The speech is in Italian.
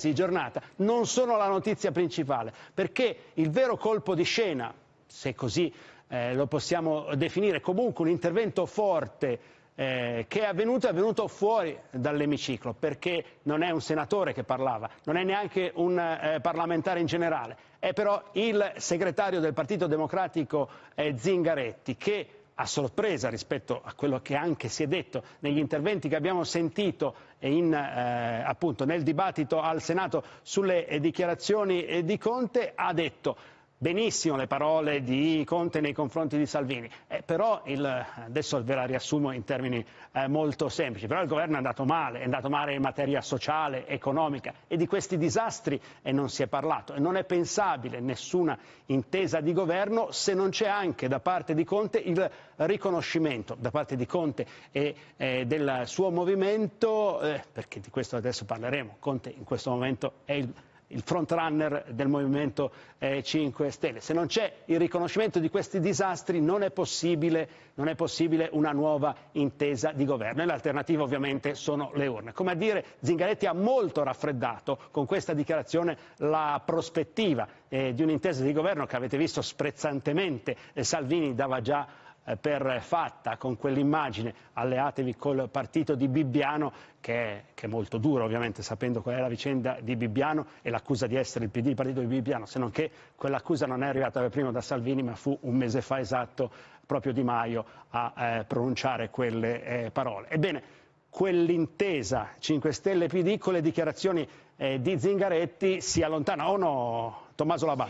di giornata non sono la notizia principale, perché il vero colpo di scena, se così eh, lo possiamo definire, comunque un intervento forte eh, che è avvenuto è avvenuto fuori dall'emiciclo, perché non è un senatore che parlava, non è neanche un eh, parlamentare in generale, è però il segretario del Partito Democratico eh, Zingaretti che a sorpresa rispetto a quello che anche si è detto negli interventi che abbiamo sentito in, eh, appunto, nel dibattito al Senato sulle eh, dichiarazioni eh, di Conte, ha detto benissimo le parole di Conte nei confronti di Salvini, eh, però il, adesso ve la riassumo in termini eh, molto semplici, però il governo è andato male, è andato male in materia sociale, economica e di questi disastri eh, non si è parlato e non è pensabile nessuna intesa di governo se non c'è anche da parte di Conte il riconoscimento da parte di Conte e eh, del suo movimento, eh, perché di questo adesso parleremo, Conte in questo momento è il il frontrunner del Movimento eh, 5 Stelle. Se non c'è il riconoscimento di questi disastri non è, possibile, non è possibile una nuova intesa di governo e l'alternativa ovviamente sono le urne. Come a dire, Zingaretti ha molto raffreddato con questa dichiarazione la prospettiva eh, di un'intesa di governo che avete visto sprezzantemente eh, Salvini dava già eh, per fatta con quell'immagine, alleatevi col partito di Bibbiano, che è, che è, molto duro ovviamente sapendo qual è la vicenda di Bibbiano e l'accusa di essere il PD il partito di Bibbiano, se non che quell'accusa non è arrivata per primo da Salvini ma fu un mese fa esatto proprio Di Maio a eh, pronunciare quelle eh, parole. Ebbene, quell'intesa 5 Stelle PD con le dichiarazioni eh, di Zingaretti si allontana o oh no Tommaso Labate?